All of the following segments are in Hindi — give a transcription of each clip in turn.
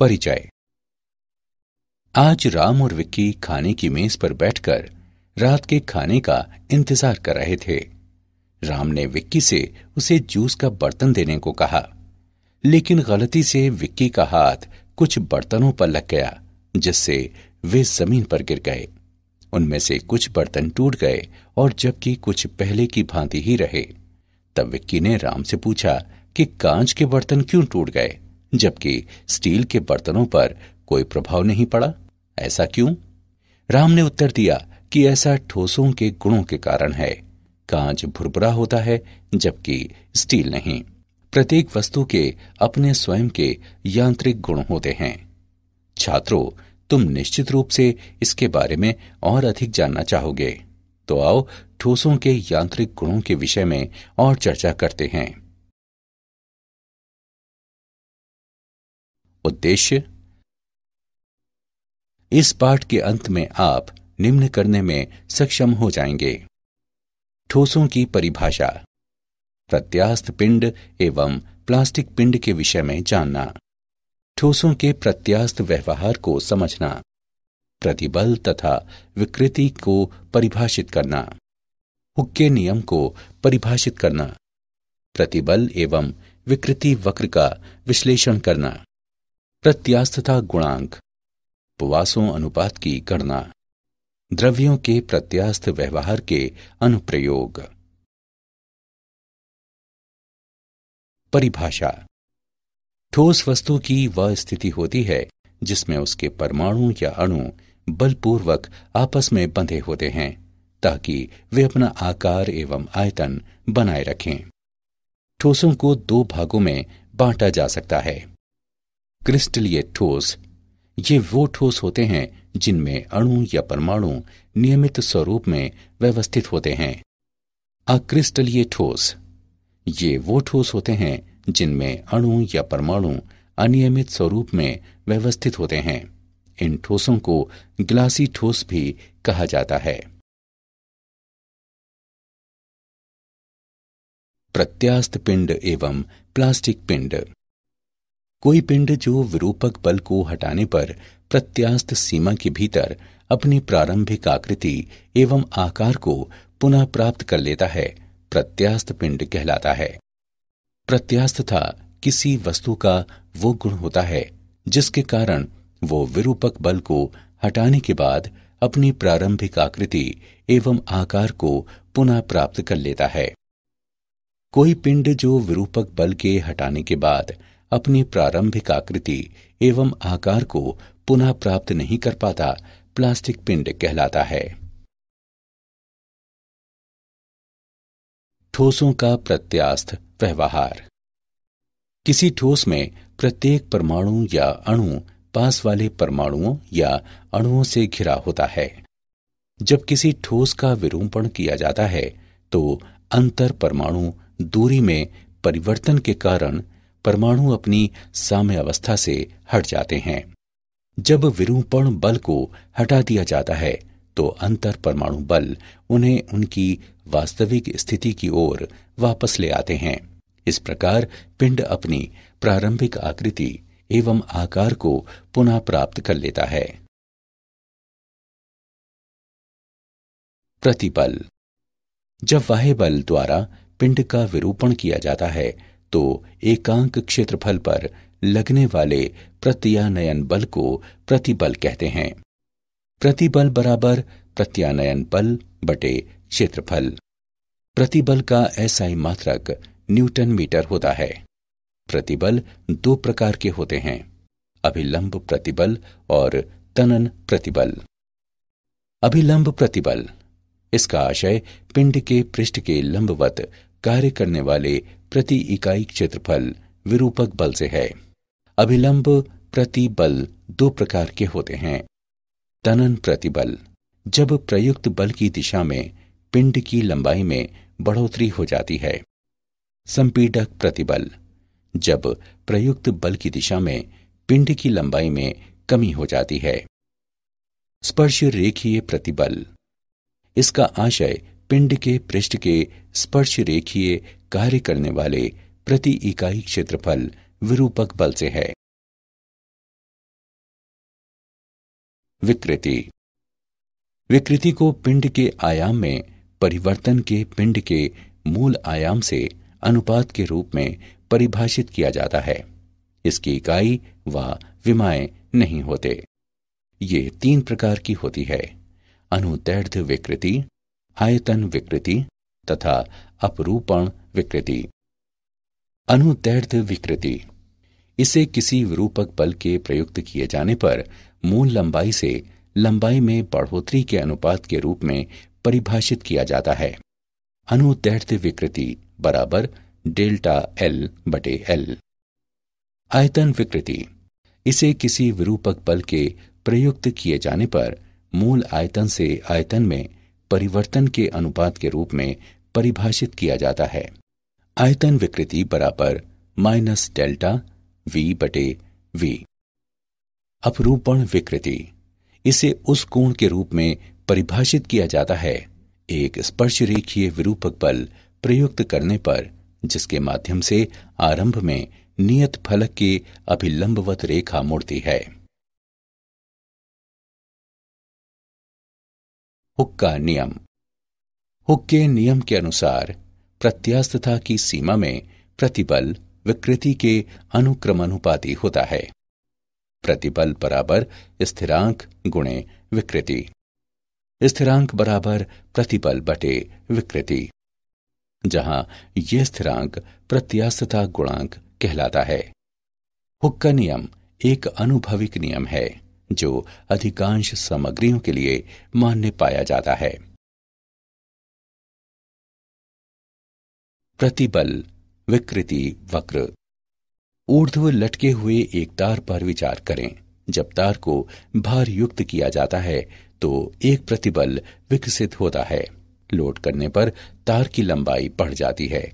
परिचय आज राम और विक्की खाने की मेज पर बैठकर रात के खाने का इंतजार कर रहे थे राम ने विक्की से उसे जूस का बर्तन देने को कहा लेकिन गलती से विक्की का हाथ कुछ बर्तनों पर लग गया जिससे वे जमीन पर गिर गए उनमें से कुछ बर्तन टूट गए और जबकि कुछ पहले की भांति ही रहे तब विक्की ने राम से पूछा कि कांच के बर्तन क्यों टूट गए जबकि स्टील के बर्तनों पर कोई प्रभाव नहीं पड़ा ऐसा क्यों राम ने उत्तर दिया कि ऐसा ठोसों के गुणों के कारण है कांच भुरभुरा होता है जबकि स्टील नहीं प्रत्येक वस्तु के अपने स्वयं के यांत्रिक गुण होते हैं छात्रों तुम निश्चित रूप से इसके बारे में और अधिक जानना चाहोगे तो आओ ठोसों के यांत्रिक गुणों के विषय में और चर्चा करते हैं उद्देश्य इस पाठ के अंत में आप निम्न करने में सक्षम हो जाएंगे ठोसों की परिभाषा प्रत्यास्थ पिंड एवं प्लास्टिक पिंड के विषय में जानना ठोसों के प्रत्यास्थ व्यवहार को समझना प्रतिबल तथा विकृति को परिभाषित करना हुक्के नियम को परिभाषित करना प्रतिबल एवं विकृति वक्र का विश्लेषण करना प्रत्यास्थता गुणांक उपवासों अनुपात की गणना द्रव्यों के प्रत्यास्थ व्यवहार के अनुप्रयोग परिभाषा ठोस वस्तु की वह स्थिति होती है जिसमें उसके परमाणु या अणु बलपूर्वक आपस में बंधे होते हैं ताकि वे अपना आकार एवं आयतन बनाए रखें ठोसों को दो भागों में बांटा जा सकता है क्रिस्टलीय ठोस ये वो ठोस होते हैं जिनमें अणु या परमाणु नियमित स्वरूप में व्यवस्थित होते हैं अक्रिस्टलीय ठोस ये वो ठोस होते हैं जिनमें अणु या परमाणु अनियमित स्वरूप में व्यवस्थित होते हैं इन ठोसों को ग्लासी ठोस भी कहा जाता है प्रत्यास्त पिंड एवं प्लास्टिक पिंड कोई पिंड जो विरूपक बल को हटाने पर प्रत्यास्त सीमा के भीतर अपनी प्रारंभिक आकृति एवं आकार को पुनः प्राप्त कर लेता है प्रत्यास्त पिंड कहलाता है था किसी वस्तु का वो गुण होता है जिसके कारण वो विरूपक बल को हटाने के बाद अपनी प्रारंभिक आकृति एवं आकार को पुनः प्राप्त कर लेता है कोई पिंड जो विरूपक बल के हटाने के बाद अपनी प्रारंभिक आकृति एवं आकार को पुनः प्राप्त नहीं कर पाता प्लास्टिक पिंड कहलाता है ठोसों का प्रत्यास्थ व्यवहार किसी ठोस में प्रत्येक परमाणु या अणु पास वाले परमाणुओं या अणुओं से घिरा होता है जब किसी ठोस का विरूपण किया जाता है तो अंतर परमाणु दूरी में परिवर्तन के कारण परमाणु अपनी साम्य अवस्था से हट जाते हैं जब विरूपण बल को हटा दिया जाता है तो अंतर परमाणु बल उन्हें उनकी वास्तविक स्थिति की ओर वापस ले आते हैं इस प्रकार पिंड अपनी प्रारंभिक आकृति एवं आकार को पुनः प्राप्त कर लेता है प्रतिबल जब वाह्य बल द्वारा पिंड का विरूपण किया जाता है तो एकांक क्षेत्रफल पर लगने वाले प्रत्यानयन बल को प्रतिबल कहते हैं प्रतिबल बराबर प्रत्यानयन बल बटे क्षेत्रफल प्रतिबल का ऐसा ही मात्रक न्यूटन मीटर होता है प्रतिबल दो प्रकार के होते हैं अभिलंब प्रतिबल और तनन प्रतिबल अभिलंब प्रतिबल इसका आशय पिंड के पृष्ठ के लंबवत कार्य करने वाले प्रति इकाई क्षेत्रफल विरूपक बल से है अभिलंब प्रतिबल दो प्रकार के होते हैं तनन प्रतिबल जब प्रयुक्त बल की दिशा में पिंड की लंबाई में बढ़ोतरी हो जाती है संपीडक प्रतिबल जब प्रयुक्त बल की दिशा में पिंड की लंबाई में कमी हो जाती है स्पर्श रेखीय प्रतिबल इसका आशय पिंड के पृष्ठ के स्पर्श रेखीय कार्य करने वाले प्रति इकाई क्षेत्रफल विरूपक बल से है विकृति विकृति को पिंड के आयाम में परिवर्तन के पिंड के मूल आयाम से अनुपात के रूप में परिभाषित किया जाता है इसकी इकाई व विमाए नहीं होते ये तीन प्रकार की होती है अनुदैर्ध विकृति आयतन विकृति तथा अपरूपण विकृति अनुदैर्ध विकृति इसे किसी विरूपक बल के प्रयुक्त किए जाने पर मूल लंबाई से लंबाई में बढ़ोतरी के अनुपात के रूप में परिभाषित किया जाता है अनुदैर्ध विकृति बराबर डेल्टा एल बटे एल आयतन विकृति इसे किसी विरूपक बल के प्रयुक्त किए जाने पर मूल आयतन से आयतन में परिवर्तन के अनुपात के रूप में परिभाषित किया जाता है आयतन विकृति बराबर माइनस डेल्टा वी बटे वी अपरूपण विकृति इसे उस कोण के रूप में परिभाषित किया जाता है एक स्पर्श रेखीय विरूपक बल प्रयुक्त करने पर जिसके माध्यम से आरंभ में नियत फलक के अभिलंबवत रेखा मुड़ती है हुक्का नियम हुक्के नियम के अनुसार प्रत्यास्थता की सीमा में प्रतिबल विकृति के अनुक्रमानुपाती होता है प्रतिबल बराबर स्थिरांक गुणे विकृति स्थिरांक बराबर प्रतिबल बटे विकृति जहां यह स्थिरांक प्रत्यास्थता गुणांक कहलाता है हुक्का नियम एक अनुभविक नियम है जो अधिकांश सामग्रियों के लिए मान्य पाया जाता है प्रतिबल विकृति वक्र ऊर्ध्व लटके हुए एक तार पर विचार करें जब तार को भार युक्त किया जाता है तो एक प्रतिबल विकसित होता है लोड करने पर तार की लंबाई बढ़ जाती है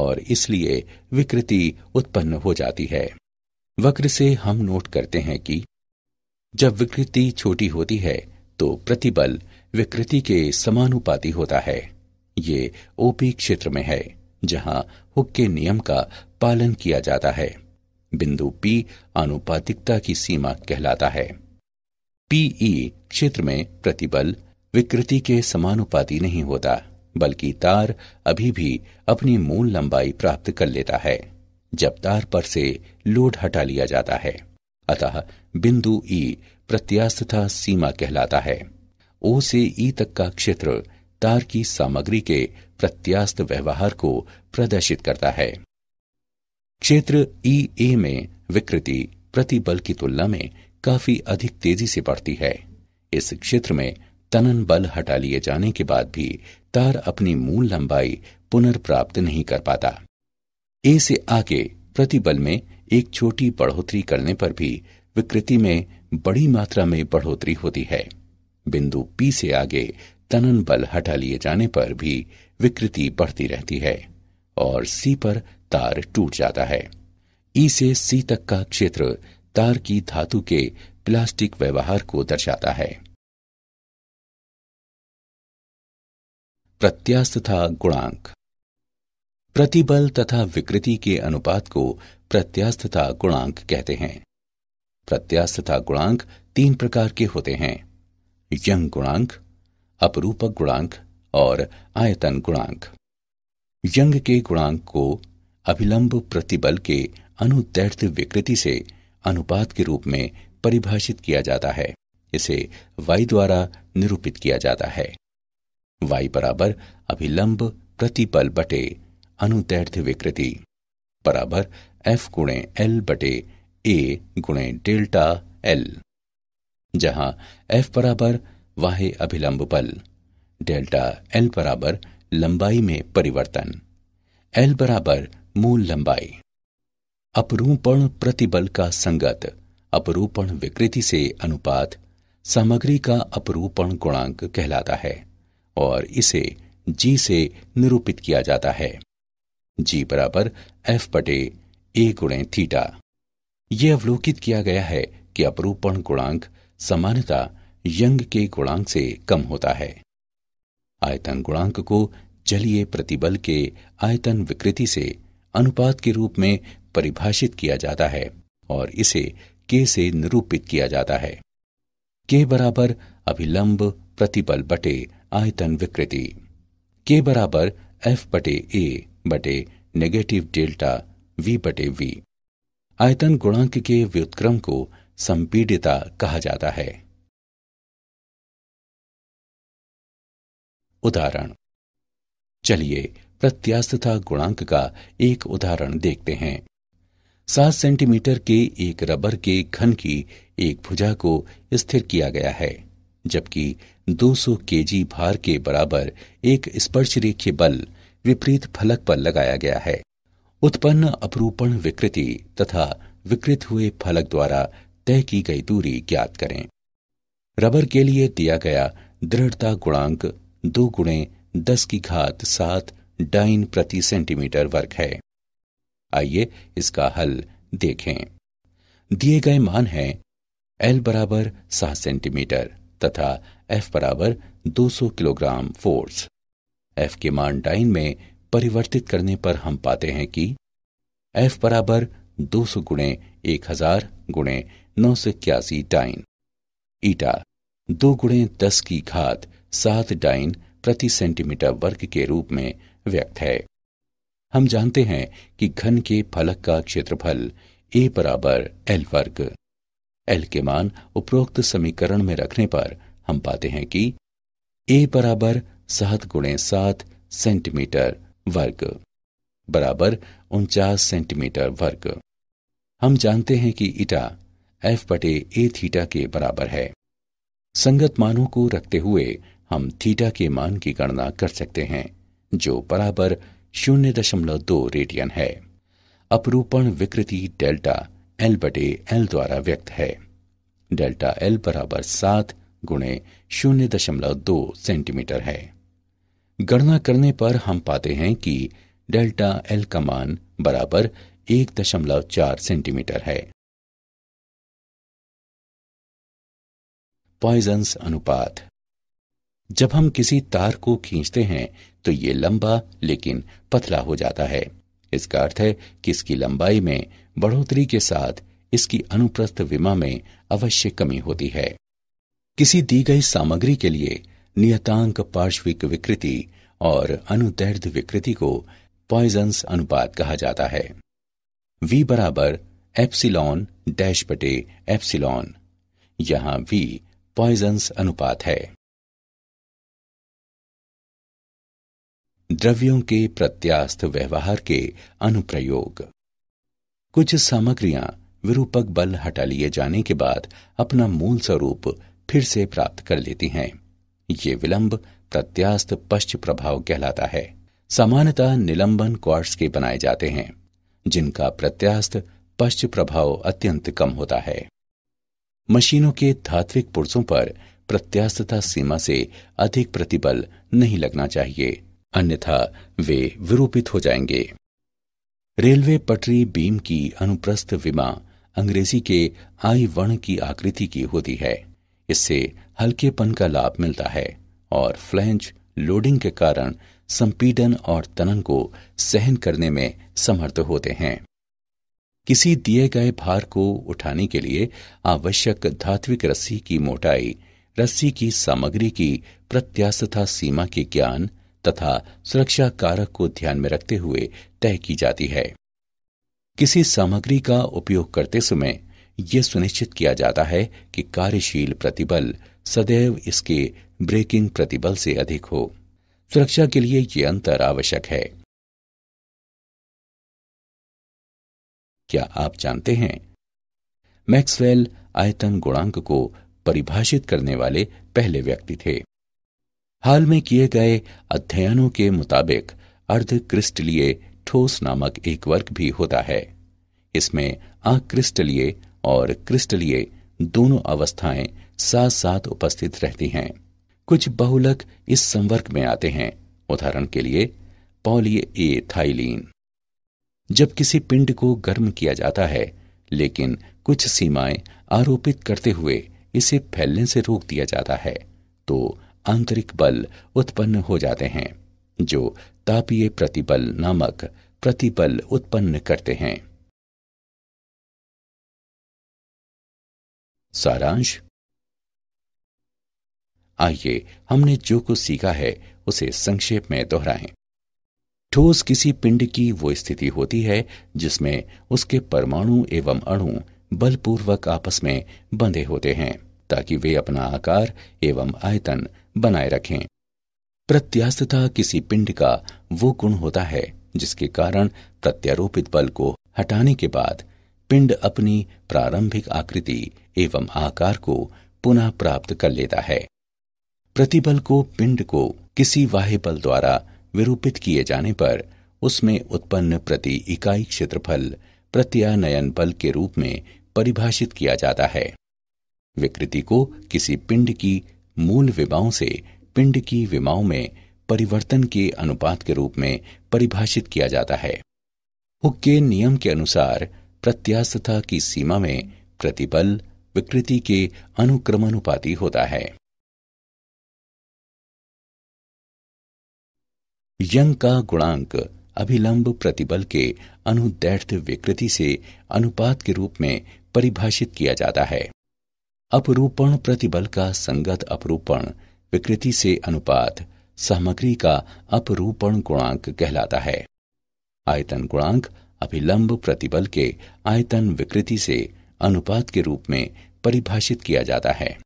और इसलिए विकृति उत्पन्न हो जाती है वक्र से हम नोट करते हैं कि जब विकृति छोटी होती है तो प्रतिबल विकृति के समानुपाती होता है ये ओपी क्षेत्र में है जहां हुक के नियम का पालन किया जाता है बिंदु पी आनुपातिकता की सीमा कहलाता है पीई e क्षेत्र में प्रतिबल विकृति के समानुपाती नहीं होता बल्कि तार अभी भी अपनी मूल लंबाई प्राप्त कर लेता है जब तार पर से लोड हटा लिया जाता है अतः बिंदु ई प्रत्यास्थता सीमा कहलाता है ओ से ई तक का क्षेत्र तार की सामग्री के प्रत्यास्थ व्यवहार को प्रदर्शित करता है क्षेत्र ई ए में विकृति प्रतिबल की तुलना में काफी अधिक तेजी से बढ़ती है इस क्षेत्र में तनन बल हटा लिए जाने के बाद भी तार अपनी मूल लंबाई पुनर्प्राप्त नहीं कर पाता ए से आगे प्रतिबल में एक छोटी बढ़ोतरी करने पर भी विकृति में बड़ी मात्रा में बढ़ोतरी होती है बिंदु पी से आगे तनन बल हटा लिए जाने पर भी विकृति बढ़ती रहती है और सी पर तार टूट जाता है ई e से सी तक का क्षेत्र तार की धातु के प्लास्टिक व्यवहार को दर्शाता है प्रत्यास्त तथा गुणांक प्रतिबल तथा विकृति के अनुपात को तथा गुणांक कहते हैं प्रत्यास्थता गुणांक तीन प्रकार के होते हैं यंग गुणांक अपरूपक गुणांक और आयतन गुणांक यंग के गुणांक को अभिलंब प्रतिबल के अनुदैर्थ विकृति से अनुपात के रूप में परिभाषित किया जाता है इसे वाई द्वारा निरूपित किया जाता है वाई बराबर अभिलंब प्रतिबल बटे अनुदैर्थ विकृति बराबर एफ गुणे एल बटे ए गुणे डेल्टा एल जहां एफ बराबर वाह अभिलंब बल डेल्टा एल बराबर लंबाई में परिवर्तन एल बराबर मूल लंबाई अपरूपण प्रतिबल का संगत अपरूपण विकृति से अनुपात सामग्री का अपरूपण गुणांक कहलाता है और इसे जी से निरूपित किया जाता है जी बराबर एफ बटे ए गुणे थीटा ये अवलोकित किया गया है कि अपरूपण गुणांक सामान्यतः यंग के गुणांक से कम होता है आयतन गुणांक को जलीय प्रतिबल के आयतन विकृति से अनुपात के रूप में परिभाषित किया जाता है और इसे के से निरूपित किया जाता है के बराबर अभिलंब प्रतिबल बटे आयतन विकृति के बराबर एफ बटे ए बटे नेगेटिव डेल्टा वी बटे वी आयतन गुणांक के व्युत्क्रम को संपीडिता कहा जाता है उदाहरण चलिए प्रत्यास्थता गुणांक का एक उदाहरण देखते हैं सात सेंटीमीटर के एक रबर के घन की एक भुजा को स्थिर किया गया है जबकि 200 केजी भार के बराबर एक स्पर्श रेखी बल विपरीत फलक पर लगाया गया है उत्पन्न अपरूपण विकृति तथा विकृत हुए फलक द्वारा तय की गई दूरी ज्ञात करें रबर के लिए दिया गया दृढ़ता गुणांक दो गुणे दस की घात सात डाइन प्रति सेंटीमीटर वर्ग है आइए इसका हल देखें दिए गए मान हैं एल बराबर सात सेंटीमीटर तथा एफ बराबर 200 किलोग्राम फोर्स एफ के मान डाइन में परिवर्तित करने पर हम पाते हैं कि एफ बराबर दो सौ गुणे एक हजार गुणे नौ सौ इक्यासी डाइन ईटा दो गुणे दस की घात सात डाइन प्रति सेंटीमीटर वर्ग के रूप में व्यक्त है हम जानते हैं कि घन के फलक का क्षेत्रफल ए बराबर एल वर्ग एल के मान उपरोक्त समीकरण में रखने पर हम पाते हैं कि ए बराबर सात गुणे सात सेंटीमीटर वर्ग बराबर उनचास सेंटीमीटर वर्ग हम जानते हैं कि इटा एफ बटे ए थीटा के बराबर है संगत मानों को रखते हुए हम थीटा के मान की गणना कर सकते हैं जो बराबर शून्य दशमलव दो रेडियन है अपरूपण विकृति डेल्टा एल बटे एल द्वारा व्यक्त है डेल्टा एल बराबर सात गुणे शून्य दशमलव दो सेंटीमीटर है गणना करने पर हम पाते हैं कि डेल्टा एल का मान बराबर एक दशमलव चार सेंटीमीटर है पॉइजन्स अनुपात जब हम किसी तार को खींचते हैं तो ये लंबा लेकिन पतला हो जाता है इसका अर्थ है कि इसकी लंबाई में बढ़ोतरी के साथ इसकी अनुप्रस्थ विमा में अवश्य कमी होती है किसी दी गई सामग्री के लिए नियतांक पार्श्विक विकृति और अनुदैर्ध विकृति को पॉइजन्स अनुपात कहा जाता है v बराबर एप्सिलॉन डैश बटे एप्सिलॉन यहां v पॉइजन्स अनुपात है द्रव्यों के प्रत्यास्थ व्यवहार के अनुप्रयोग कुछ सामग्रियां विरूपक बल हटा लिए जाने के बाद अपना मूल स्वरूप फिर से प्राप्त कर लेती हैं ये विलंब प्रत्यास्थ पश्च प्रभाव कहलाता है सामान्यतः निलंबन क्वार्ट्स के बनाए जाते हैं जिनका प्रत्यास्थ पश्च प्रभाव अत्यंत कम होता है मशीनों के धात्विक पुरुषों पर प्रत्यास्थता सीमा से अधिक प्रतिबल नहीं लगना चाहिए अन्यथा वे विरूपित हो जाएंगे रेलवे पटरी बीम की अनुप्रस्थ विमा अंग्रेजी के आई वर्ण की आकृति की होती है इससे हल्केपन का लाभ मिलता है और फ्लेंच लोडिंग के कारण संपीडन और तनन को सहन करने में समर्थ होते हैं किसी दिए गए भार को उठाने के लिए आवश्यक धात्विक रस्सी की मोटाई रस्सी की सामग्री की प्रत्याशा सीमा के ज्ञान तथा सुरक्षा कारक को ध्यान में रखते हुए तय की जाती है किसी सामग्री का उपयोग करते समय यह सुनिश्चित किया जाता है कि कार्यशील प्रतिबल सदैव इसके ब्रेकिंग प्रतिबल से अधिक हो सुरक्षा के लिए ये अंतर आवश्यक है क्या आप जानते हैं मैक्सवेल आयतन गुणांक को परिभाषित करने वाले पहले व्यक्ति थे हाल में किए गए अध्ययनों के मुताबिक अर्ध क्रिस्टलीय ठोस नामक एक वर्ग भी होता है इसमें अक्रिस्टलीय और क्रिस्टलीय दोनों अवस्थाएं साथ साथ उपस्थित रहती हैं कुछ बहुलक इस संवर्ग में आते हैं उदाहरण के लिए पॉली ए थाइलीन जब किसी पिंड को गर्म किया जाता है लेकिन कुछ सीमाएं आरोपित करते हुए इसे फैलने से रोक दिया जाता है तो आंतरिक बल उत्पन्न हो जाते हैं जो तापीय प्रतिबल नामक प्रतिबल उत्पन्न करते हैं सारांश आइए हमने जो कुछ सीखा है उसे संक्षेप में दोहराएं ठोस किसी पिंड की वो स्थिति होती है जिसमें उसके परमाणु एवं अणु बलपूर्वक आपस में बंधे होते हैं ताकि वे अपना आकार एवं आयतन बनाए रखें प्रत्यास्तता किसी पिंड का वो गुण होता है जिसके कारण प्रत्यारोपित बल को हटाने के बाद पिंड अपनी प्रारंभिक आकृति एवं आकार को पुनः प्राप्त कर लेता है प्रतिबल को पिंड को किसी वाह्य बल द्वारा विरूपित किए जाने पर उसमें उत्पन्न प्रति इकाई क्षेत्रफल प्रत्यानयन बल के रूप में परिभाषित किया जाता है विकृति को किसी पिंड की मूल विमाओं से पिंड की विमाओं में परिवर्तन के अनुपात के रूप में परिभाषित किया जाता है हुक के नियम के अनुसार प्रत्यास्थता की सीमा में प्रतिबल विकृति के अनुक्रमानुपाती होता है यंग का गुणांक अभिलंब प्रतिबल के अनुदैर्ध विकृति से अनुपात के रूप में परिभाषित किया जाता है अपरूपण प्रतिबल का संगत अपरूपण विकृति से अनुपात सामग्री का अपरूपण गुणांक कहलाता है आयतन गुणांक अभिलंब प्रतिबल के आयतन विकृति से अनुपात के रूप में परिभाषित किया जाता है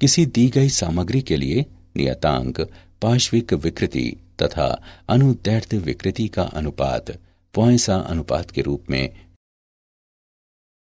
किसी दी गई सामग्री के लिए नियतांक पार्श्विक विकृति तथा अनुदैर्ध्य विकृति का अनुपात पौसा अनुपात के रूप में